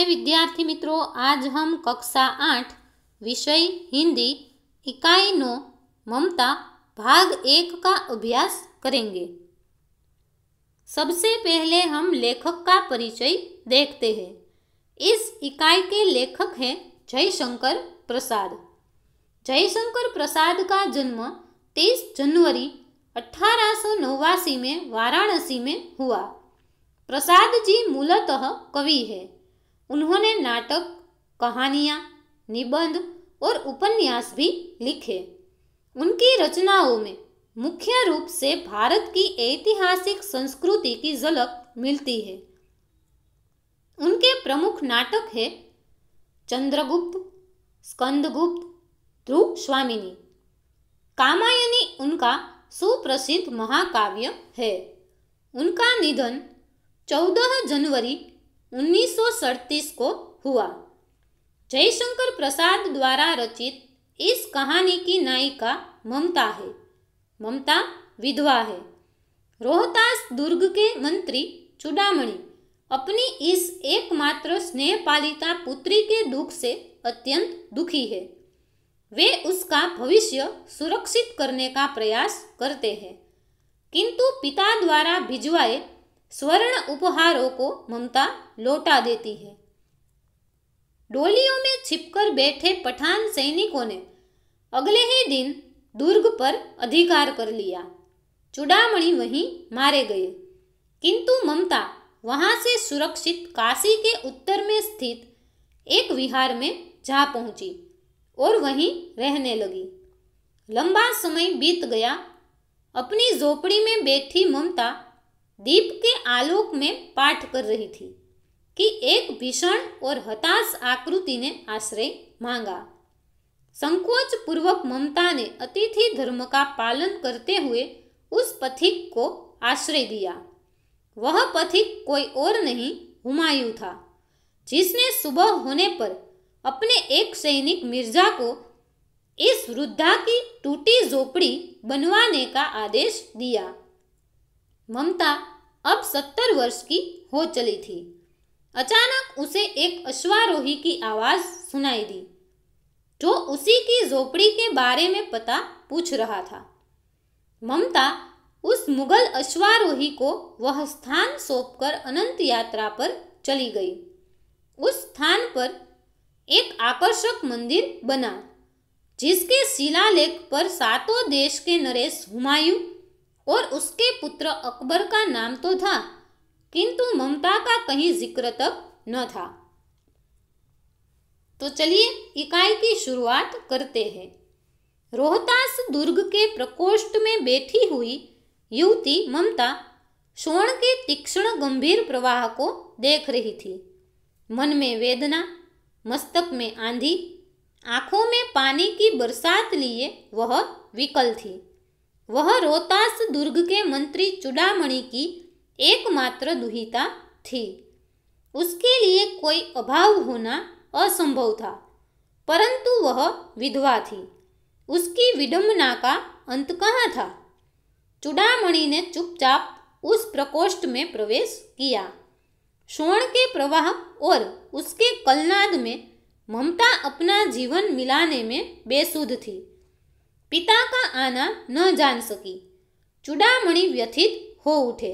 नमस्ते विद्यार्थी मित्रों आज हम कक्षा आठ विषय हिंदी इकाई नो ममता भाग एक का अभ्यास करेंगे सबसे पहले हम लेखक का परिचय देखते हैं इस इकाई के लेखक हैं जयशंकर प्रसाद जयशंकर प्रसाद का जन्म 30 जनवरी अठारह में वाराणसी में हुआ प्रसाद जी मूलतः कवि है उन्होंने नाटक कहानियाँ निबंध और उपन्यास भी लिखे उनकी रचनाओं में मुख्य रूप से भारत की ऐतिहासिक संस्कृति की झलक मिलती है उनके प्रमुख नाटक है चंद्रगुप्त स्कंदगुप्त ध्रुव स्वामिनी कामायनी उनका सुप्रसिद्ध महाकाव्य है उनका निधन 14 जनवरी उन्नीस को हुआ जयशंकर प्रसाद द्वारा रचित इस कहानी की नायिका ममता है ममता विधवा है रोहतास दुर्ग के मंत्री चुडामणि अपनी इस एकमात्र स्नेह पालिता पुत्री के दुख से अत्यंत दुखी है वे उसका भविष्य सुरक्षित करने का प्रयास करते हैं किंतु पिता द्वारा भिजवाए स्वर्ण उपहारों को ममता लौटा देती है डोलियों में छिपकर बैठे पठान सैनिकों ने अगले ही दिन दुर्ग पर अधिकार कर लिया चुड़ामणि वहीं मारे गए किंतु ममता वहां से सुरक्षित काशी के उत्तर में स्थित एक विहार में जा पहुंची और वहीं रहने लगी लंबा समय बीत गया अपनी झोपड़ी में बैठी ममता दीप के आलोक में पाठ कर रही थी कि एक भीषण और हताश आकृति ने आश्रय मांगा संकोच पूर्वक ममता ने अतिथि धर्म का पालन करते हुए उस पथिक को आश्रय दिया वह पथिक कोई और नहीं हुमायूं था जिसने सुबह होने पर अपने एक सैनिक मिर्जा को इस वृद्धा की टूटी झोपड़ी बनवाने का आदेश दिया ममता अब सत्तर वर्ष की हो चली थी अचानक उसे एक अश्वारोही की आवाज़ सुनाई दी जो उसी की झोपड़ी के बारे में पता पूछ रहा था ममता उस मुगल अश्वारोही को वह स्थान सौंपकर अनंत यात्रा पर चली गई उस स्थान पर एक आकर्षक मंदिर बना जिसके शिलालेख पर सातों देश के नरेश हुमायूं और उसके पुत्र अकबर का नाम तो था किंतु ममता का कहीं जिक्र तक न था तो चलिए इकाई की शुरुआत करते हैं रोहतास दुर्ग के प्रकोष्ठ में बैठी हुई युवती ममता शोण के तीक्ष्ण गंभीर प्रवाह को देख रही थी मन में वेदना मस्तक में आंधी आंखों में पानी की बरसात लिए वह विकल थी वह रोहतास दुर्ग के मंत्री चुड़ामणि की एकमात्र दुहिता थी उसके लिए कोई अभाव होना असंभव था परंतु वह विधवा थी उसकी विडम्बना का अंत कहाँ था चुड़ामणि ने चुपचाप उस प्रकोष्ठ में प्रवेश किया स्वर्ण के प्रवाह और उसके कलनाद में ममता अपना जीवन मिलाने में बेसुध थी पिता का आना न जान सकी चुड़ामणि व्यथित हो उठे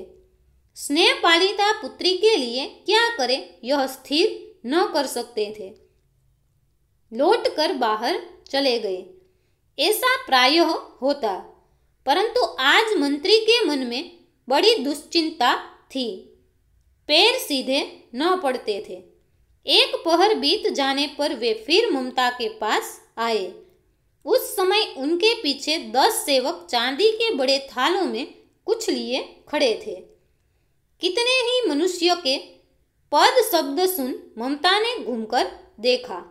स्नेह पालिता पुत्री के लिए क्या करे यह स्थिर न कर सकते थे लौट कर बाहर चले गए ऐसा प्राय होता परंतु आज मंत्री के मन में बड़ी दुश्चिंता थी पैर सीधे न पड़ते थे एक पहर बीत जाने पर वे फिर ममता के पास आए उस समय उनके पीछे दस सेवक चांदी के बड़े थालों में कुछ लिए खड़े थे कितने ही मनुष्य के पद शब्द सुन ममता ने घूमकर देखा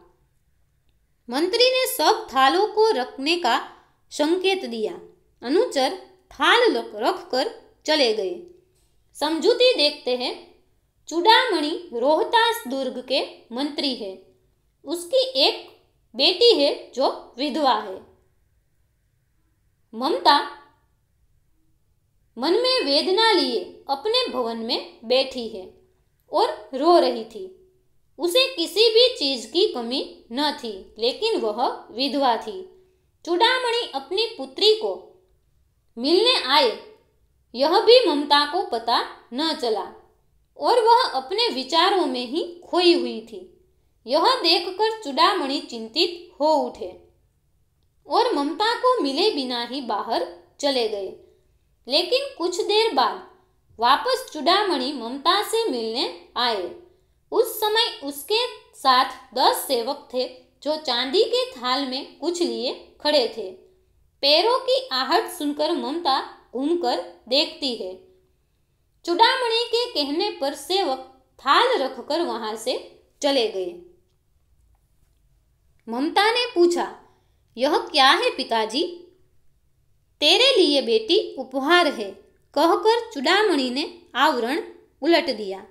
मंत्री ने सब थालों को रखने का संकेत दिया अनुचर थाल रख कर चले गए समझूती देखते हैं चुड़ामणि रोहतास दुर्ग के मंत्री है उसकी एक बेटी है जो विधवा है ममता मन में वेदना लिए अपने भवन में बैठी है और रो रही थी उसे किसी भी चीज की कमी न थी लेकिन वह विधवा थी चूड़ामणि अपनी पुत्री को मिलने आए यह भी ममता को पता न चला और वह अपने विचारों में ही खोई हुई थी यह देखकर चुड़ामणि चिंतित हो उठे और ममता को मिले बिना ही बाहर चले गए लेकिन कुछ देर बाद वापस चुड़ामणि ममता से मिलने आए उस समय उसके साथ दस सेवक थे जो चांदी के थाल में कुछ लिए खड़े थे पैरों की आहट सुनकर ममता घूमकर देखती है चुड़ामणि के कहने पर सेवक थाल रखकर वहां से चले गए ममता ने पूछा यह क्या है पिताजी तेरे लिए बेटी उपहार है कहकर चुड़ामणि ने आवरण उलट दिया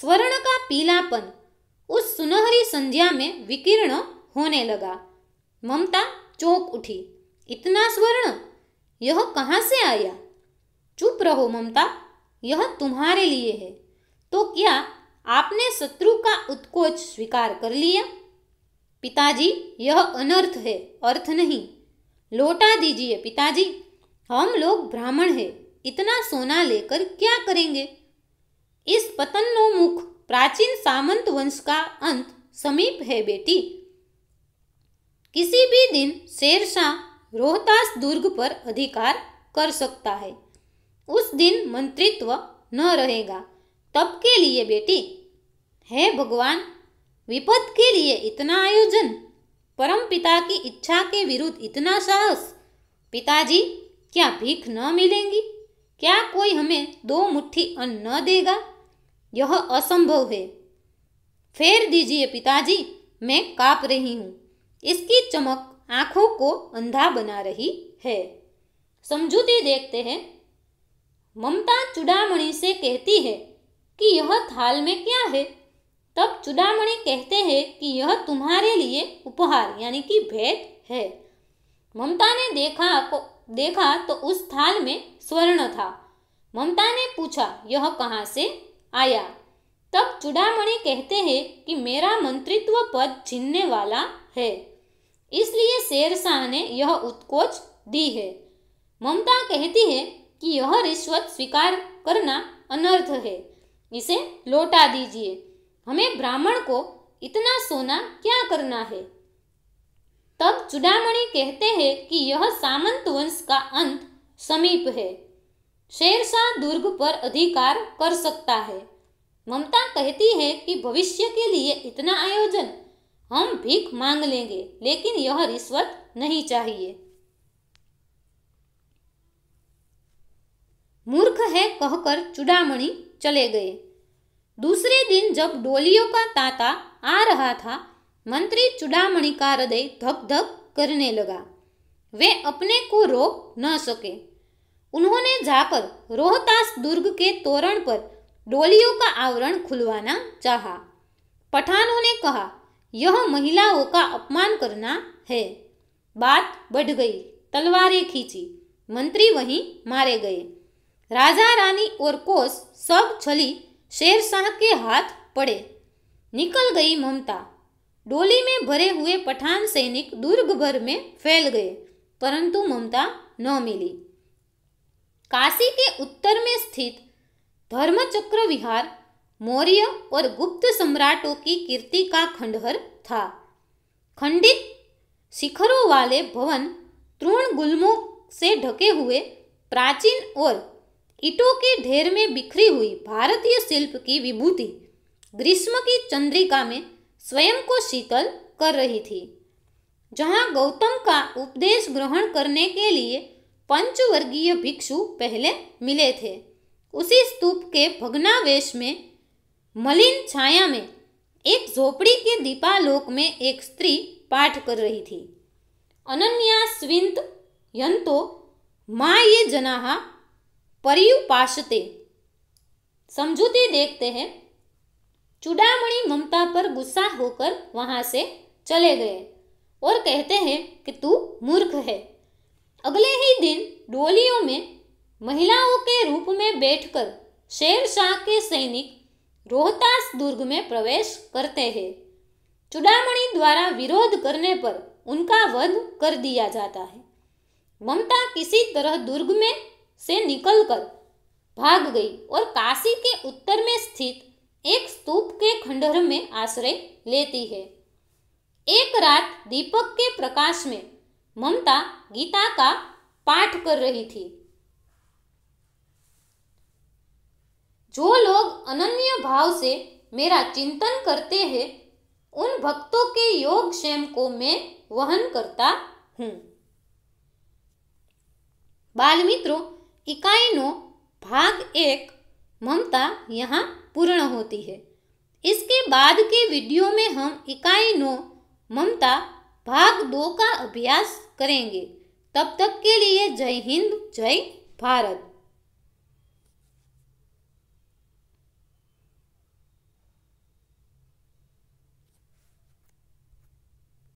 स्वर्ण का पीलापन उस सुनहरी संध्या में विकीर्ण होने लगा ममता चौंक उठी इतना स्वर्ण यह कहाँ से आया चुप रहो ममता यह तुम्हारे लिए है तो क्या आपने शत्रु का उत्कोच स्वीकार कर लिया पिताजी यह अनर्थ है अर्थ नहीं लौटा दीजिए पिताजी हम लोग ब्राह्मण है इतना सोना लेकर क्या करेंगे इस पतनोमुख प्राचीन सामंत वंश का अंत समीप है बेटी किसी भी दिन शेरशाह रोहतास दुर्ग पर अधिकार कर सकता है उस दिन मंत्रित्व न रहेगा तब के लिए बेटी हे भगवान विपद के लिए इतना आयोजन परम पिता की इच्छा के विरुद्ध इतना साहस पिताजी क्या भीख न मिलेंगी क्या कोई हमें दो मुट्ठी अन्न न देगा यह असंभव है फेर दीजिए पिताजी मैं काँप रही हूँ इसकी चमक आँखों को अंधा बना रही है समझूती देखते हैं ममता चुड़ामणि से कहती है कि यह थाल में क्या है तब चुड़ामणि कहते हैं कि यह तुम्हारे लिए उपहार यानी कि भेंट है ममता ने देखा को देखा तो उस थाल में स्वर्ण था ममता ने पूछा यह कहाँ से आया तब चुड़ामणि कहते हैं कि मेरा मंत्रित्व पद छीनने वाला है इसलिए शेरशाह ने यह उत्कोच दी है ममता कहती है कि यह रिश्वत स्वीकार करना अनर्थ है इसे लौटा दीजिए हमें ब्राह्मण को इतना सोना क्या करना है तब चुड़ामणि कहते हैं कि यह सामंत वंश का अंत समीप है शेरशाह दुर्ग पर अधिकार कर सकता है ममता कहती है कि भविष्य के लिए इतना आयोजन हम भीख मांग लेंगे लेकिन यह रिश्वत नहीं चाहिए मूर्ख है कहकर चुड़ामणि चले गए दूसरे दिन जब डोलियों का तांता आ रहा था मंत्री चुड़ामणि का हृदय धक धक करने लगा वे अपने को रोक न सके उन्होंने जाकर रोहतास दुर्ग के तोरण पर डोलियों का आवरण खुलवाना चाहा पठानों ने कहा यह महिलाओं का अपमान करना है बात बढ़ गई तलवारें खींची मंत्री वहीं मारे गए राजा रानी और कोस सब छली शेर शाह के हाथ पड़े निकल गई ममता डोली में भरे हुए पठान सैनिक दुर्ग भर में फैल गए परंतु ममता न मिली काशी के उत्तर में स्थित धर्मचक्र विहार मौर्य और गुप्त सम्राटों की कीर्ति का खंडहर था खंडित शिखरों वाले भवन तृण गुल्मों से ढके हुए प्राचीन और ईटों के ढेर में बिखरी हुई भारतीय शिल्प की विभूति ग्रीष्म की चंद्रिका में स्वयं को शीतल कर रही थी जहाँ गौतम का उपदेश ग्रहण करने के लिए पंचवर्गीय भिक्षु पहले मिले थे उसी स्तूप के भगनावेश में मलिन छाया में एक झोपड़ी के दीपालोक में एक स्त्री पाठ कर रही थी अनन्या स्विंत यंतो माँ ये जनाहा परियुपाशते समझूते देखते हैं चुड़ामणि ममता पर गुस्सा होकर वहां से चले गए और कहते हैं कि तू मूर्ख है अगले ही दिन डोलियों में महिलाओं के रूप में बैठकर शेर शाह के सैनिक रोहतास दुर्ग में प्रवेश करते हैं चुड़ामणि द्वारा विरोध करने पर उनका वध कर दिया जाता है ममता किसी तरह दुर्ग में से निकलकर भाग गई और काशी के उत्तर में स्थित एक स्तूप के खंडहर में आश्रय लेती है एक रात दीपक के प्रकाश में ममता गीता का पाठ कर रही थी जो लोग अनन्य भाव से मेरा चिंतन करते हैं उन भक्तों के योग क्षेम को मैं वहन करता हूँ बाल मित्रों इकाइयों भाग एक ममता यहाँ पूर्ण होती है इसके बाद के वीडियो में हम इकाइयों ममता भाग दो का अभ्यास करेंगे तब तक के लिए जय हिंद जय भारत